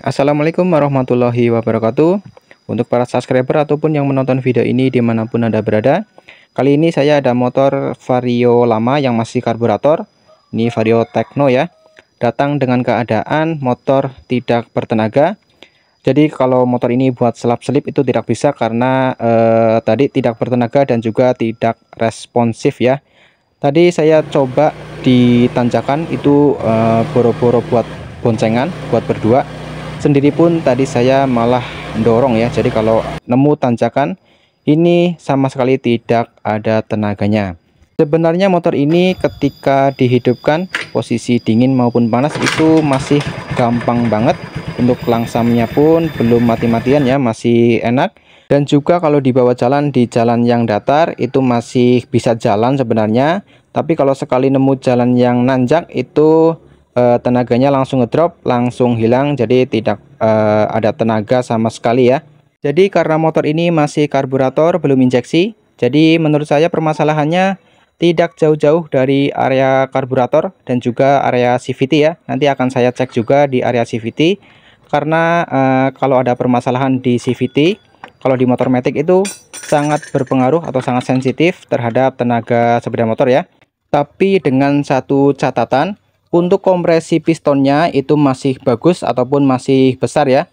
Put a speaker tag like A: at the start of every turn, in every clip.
A: Assalamualaikum warahmatullahi wabarakatuh Untuk para subscriber ataupun yang menonton video ini dimanapun Anda berada Kali ini saya ada motor Vario lama yang masih karburator Ini Vario Techno ya Datang dengan keadaan motor tidak bertenaga Jadi kalau motor ini buat selap-selip itu tidak bisa karena eh, tadi tidak bertenaga dan juga tidak responsif ya Tadi saya coba di tanjakan itu eh, boro-boro eh, buat boncengan buat berdua sendiri pun tadi saya malah dorong ya jadi kalau nemu tanjakan ini sama sekali tidak ada tenaganya sebenarnya motor ini ketika dihidupkan posisi dingin maupun panas itu masih gampang banget untuk langsamnya pun belum mati-matian ya masih enak dan juga kalau dibawa jalan di jalan yang datar itu masih bisa jalan sebenarnya tapi kalau sekali nemu jalan yang nanjak itu uh, tenaganya langsung ngedrop, langsung hilang jadi tidak uh, ada tenaga sama sekali ya. Jadi karena motor ini masih karburator belum injeksi, jadi menurut saya permasalahannya tidak jauh-jauh dari area karburator dan juga area CVT ya. Nanti akan saya cek juga di area CVT karena uh, kalau ada permasalahan di CVT, kalau di motor matic itu sangat berpengaruh atau sangat sensitif terhadap tenaga sepeda motor ya. Tapi dengan satu catatan, untuk kompresi pistonnya itu masih bagus ataupun masih besar ya.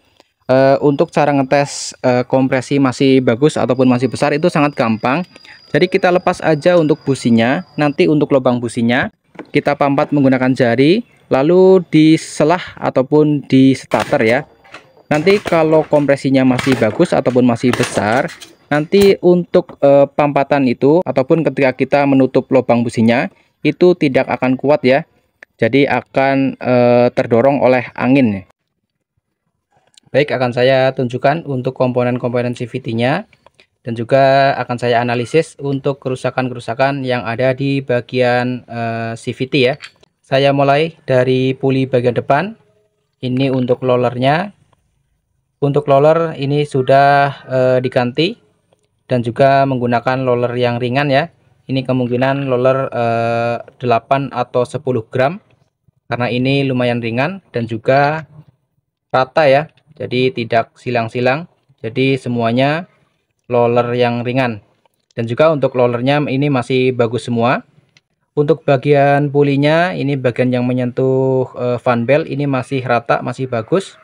A: E, untuk cara ngetes e, kompresi masih bagus ataupun masih besar itu sangat gampang. Jadi kita lepas aja untuk businya. Nanti untuk lubang businya kita pampat menggunakan jari lalu diselah ataupun di starter ya. Nanti kalau kompresinya masih bagus ataupun masih besar nanti untuk e, pampatan itu ataupun ketika kita menutup lubang businya itu tidak akan kuat ya jadi akan e, terdorong oleh angin ya. baik akan saya tunjukkan untuk komponen-komponen CVT-nya dan juga akan saya analisis untuk kerusakan-kerusakan yang ada di bagian e, eh, CVT ya saya mulai dari puli bagian depan ini untuk lollernya. untuk loller ini sudah e, diganti dan juga menggunakan loller yang ringan ya ini kemungkinan loller eh, 8 atau 10 gram karena ini lumayan ringan dan juga rata ya jadi tidak silang-silang jadi semuanya roller yang ringan dan juga untuk rollernya ini masih bagus semua untuk bagian pulinya ini bagian yang menyentuh eh, fan belt ini masih rata masih bagus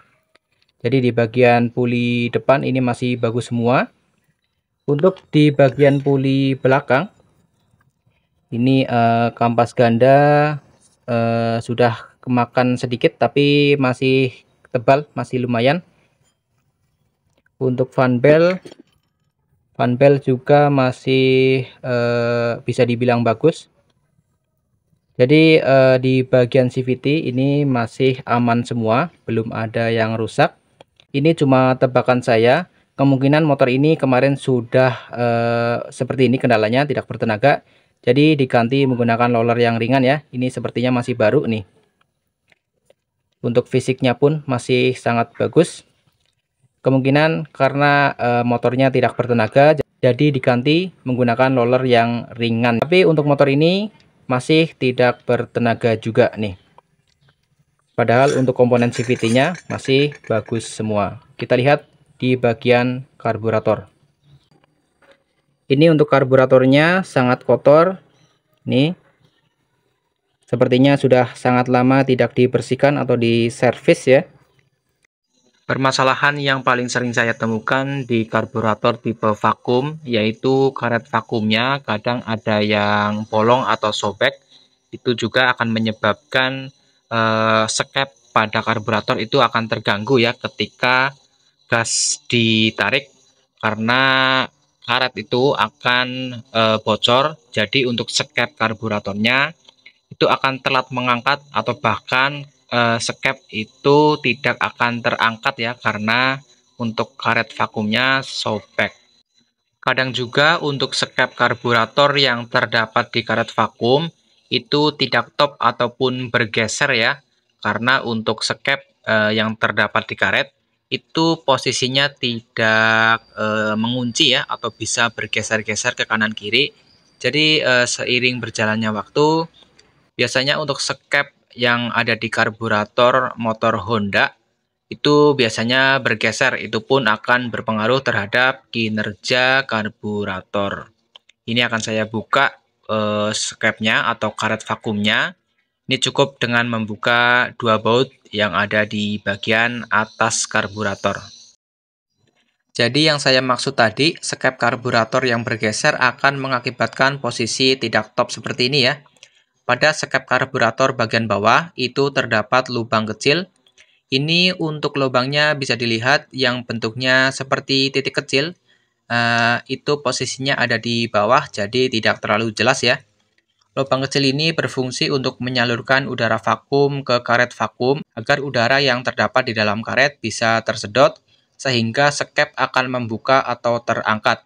A: jadi di bagian puli depan ini masih bagus semua untuk di bagian puli belakang ini eh, kampas ganda eh, sudah kemakan sedikit tapi masih tebal masih lumayan untuk fan bell fan bell juga masih eh, bisa dibilang bagus jadi eh, di bagian CVT ini masih aman semua belum ada yang rusak ini cuma tebakan saya kemungkinan motor ini kemarin sudah eh, seperti ini kendalanya tidak bertenaga jadi diganti menggunakan roller yang ringan ya. Ini sepertinya masih baru nih. Untuk fisiknya pun masih sangat bagus. Kemungkinan karena e, motornya tidak bertenaga jadi diganti menggunakan roller yang ringan. Tapi untuk motor ini masih tidak bertenaga juga nih. Padahal untuk komponen CVT-nya masih bagus semua. Kita lihat di bagian karburator. Ini untuk karburatornya sangat kotor. Ini Sepertinya sudah sangat lama tidak dibersihkan atau diservis ya. Permasalahan yang paling sering saya temukan di karburator tipe vakum yaitu karet vakumnya kadang ada yang bolong atau sobek. Itu juga akan menyebabkan eh, skep pada karburator itu akan terganggu ya ketika gas ditarik karena karet itu akan e, bocor. Jadi untuk skep karburatornya itu akan telat mengangkat atau bahkan e, eh, skep itu tidak akan terangkat ya karena untuk karet vakumnya sobek. Kadang juga untuk skep karburator yang terdapat di karet vakum itu tidak top ataupun bergeser ya karena untuk skep e, eh, yang terdapat di karet itu posisinya tidak e, mengunci ya atau bisa bergeser-geser ke kanan kiri. Jadi e, seiring berjalannya waktu biasanya untuk skep yang ada di karburator motor Honda itu biasanya bergeser itu pun akan berpengaruh terhadap kinerja karburator. Ini akan saya buka e, eh, skepnya atau karet vakumnya. Ini cukup dengan membuka dua baut yang ada di bagian atas karburator. Jadi yang saya maksud tadi, skep karburator yang bergeser akan mengakibatkan posisi tidak top seperti ini ya. Pada skep karburator bagian bawah itu terdapat lubang kecil. Ini untuk lubangnya bisa dilihat yang bentuknya seperti titik kecil. Uh, itu posisinya ada di bawah jadi tidak terlalu jelas ya. Lubang kecil ini berfungsi untuk menyalurkan udara vakum ke karet vakum agar udara yang terdapat di dalam karet bisa tersedot sehingga skep akan membuka atau terangkat.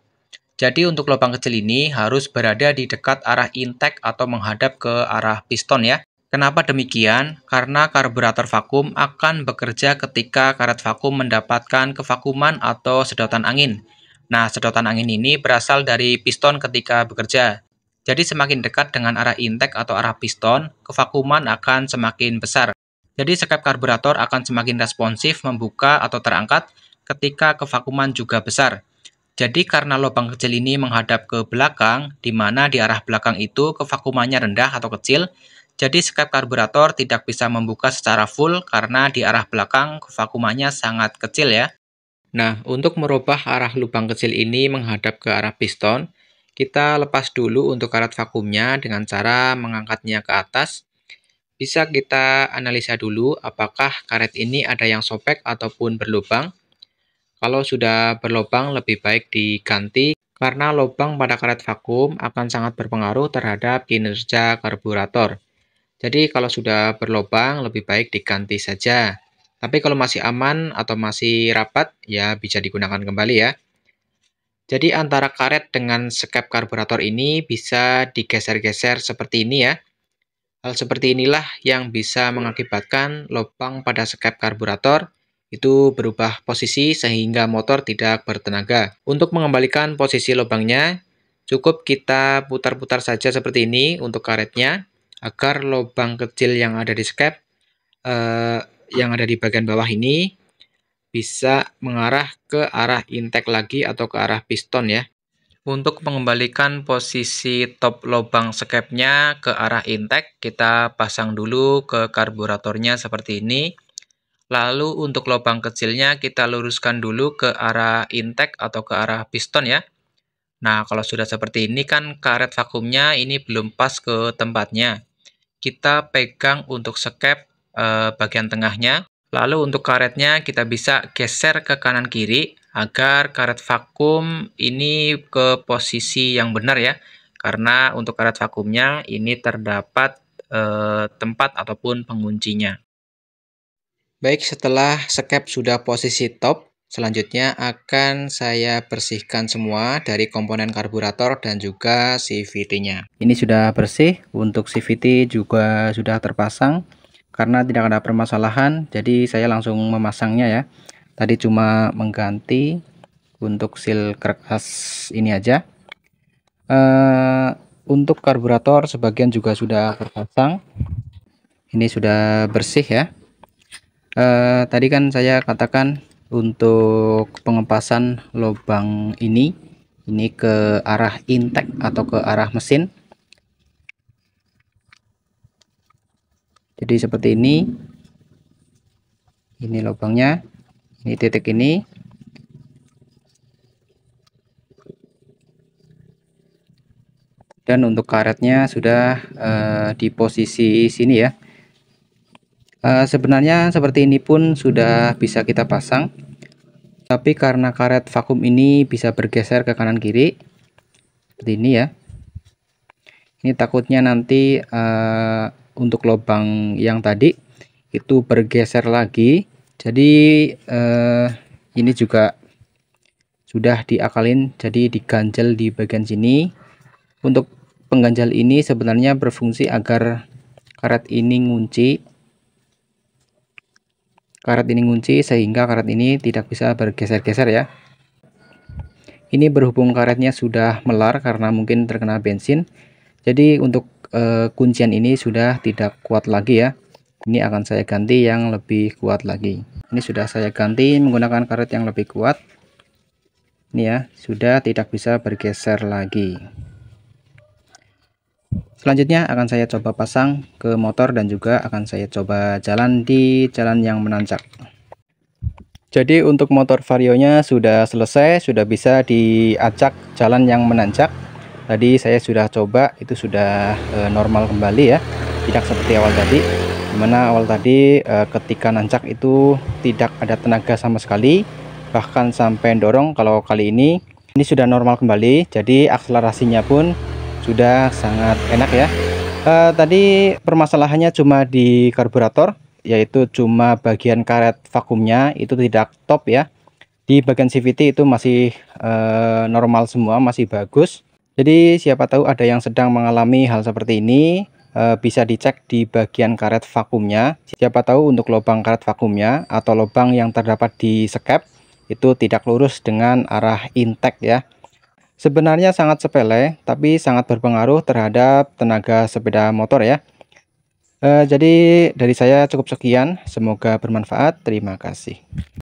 A: Jadi untuk lubang kecil ini harus berada di dekat arah intake atau menghadap ke arah piston ya. Kenapa demikian? Karena karburator vakum akan bekerja ketika karet vakum mendapatkan kevakuman atau sedotan angin. Nah, sedotan angin ini berasal dari piston ketika bekerja. Jadi semakin dekat dengan arah intake atau arah piston, kevakuman akan semakin besar. Jadi skep karburator akan semakin responsif membuka atau terangkat ketika kevakuman juga besar. Jadi karena lubang kecil ini menghadap ke belakang, di mana di arah belakang itu kevakumannya rendah atau kecil, jadi skep karburator tidak bisa membuka secara full karena di arah belakang kevakumannya sangat kecil ya. Nah, untuk merubah arah lubang kecil ini menghadap ke arah piston, kita lepas dulu untuk karat vakumnya dengan cara mengangkatnya ke atas. Bisa kita analisa dulu apakah karet ini ada yang sobek ataupun berlubang. Kalau sudah berlubang lebih baik diganti karena lubang pada karet vakum akan sangat berpengaruh terhadap kinerja karburator. Jadi kalau sudah berlubang lebih baik diganti saja. Tapi kalau masih aman atau masih rapat ya bisa digunakan kembali ya. Jadi antara karet dengan skep karburator ini bisa digeser-geser seperti ini ya. Hal seperti inilah yang bisa mengakibatkan lubang pada skep karburator itu berubah posisi sehingga motor tidak bertenaga. Untuk mengembalikan posisi lubangnya, cukup kita putar-putar saja seperti ini untuk karetnya agar lubang kecil yang ada di skep eh, yang ada di bagian bawah ini bisa mengarah ke arah intake lagi atau ke arah piston ya. Untuk mengembalikan posisi top lubang skepnya ke arah intake, kita pasang dulu ke karburatornya seperti ini. Lalu untuk lubang kecilnya kita luruskan dulu ke arah intake atau ke arah piston ya. Nah, kalau sudah seperti ini kan karet vakumnya ini belum pas ke tempatnya. Kita pegang untuk skep eh, bagian tengahnya, Lalu untuk karetnya kita bisa geser ke kanan kiri agar karet vakum ini ke posisi yang benar ya. Karena untuk karet vakumnya ini terdapat eh, tempat ataupun penguncinya. Baik, setelah skep sudah posisi top, selanjutnya akan saya bersihkan semua dari komponen karburator dan juga CVT-nya. Ini sudah bersih, untuk CVT juga sudah terpasang karena tidak ada permasalahan jadi saya langsung memasangnya ya tadi cuma mengganti untuk seal kertas ini aja uh, untuk karburator sebagian juga sudah terpasang ini sudah bersih ya uh, tadi kan saya katakan untuk pengepasan lubang ini ini ke arah intake atau ke arah mesin jadi seperti ini ini lubangnya ini titik ini dan untuk karetnya sudah uh, di posisi sini ya uh, sebenarnya seperti ini pun sudah bisa kita pasang tapi karena karet vakum ini bisa bergeser ke kanan kiri seperti ini ya ini takutnya nanti uh, untuk lubang yang tadi itu bergeser lagi jadi eh, ini juga sudah diakalin jadi diganjel di bagian sini untuk pengganjal ini sebenarnya berfungsi agar karet ini ngunci karet ini ngunci sehingga karet ini tidak bisa bergeser-geser ya ini berhubung karetnya sudah melar karena mungkin terkena bensin jadi untuk Eh, kuncian ini sudah tidak kuat lagi ya ini akan saya ganti yang lebih kuat lagi ini sudah saya ganti menggunakan karet yang lebih kuat ini ya sudah tidak bisa bergeser lagi selanjutnya akan saya coba pasang ke motor dan juga akan saya coba jalan di jalan yang menanjak jadi untuk motor varionya sudah selesai sudah bisa diacak jalan yang menanjak tadi saya sudah coba itu sudah e, normal kembali ya tidak seperti awal tadi dimana awal tadi e, ketika nancak itu tidak ada tenaga sama sekali bahkan sampai dorong kalau kali ini ini sudah normal kembali jadi akselerasinya pun sudah sangat enak ya e, tadi permasalahannya cuma di karburator yaitu cuma bagian karet vakumnya itu tidak top ya di bagian CVT itu masih e, normal semua masih bagus jadi siapa tahu ada yang sedang mengalami hal seperti ini eh, bisa dicek di bagian karet vakumnya. Siapa tahu untuk lubang karet vakumnya atau lubang yang terdapat di sekep itu tidak lurus dengan arah intake ya. Sebenarnya sangat sepele tapi sangat berpengaruh terhadap tenaga sepeda motor ya. Eh, jadi dari saya cukup sekian, semoga bermanfaat. Terima kasih.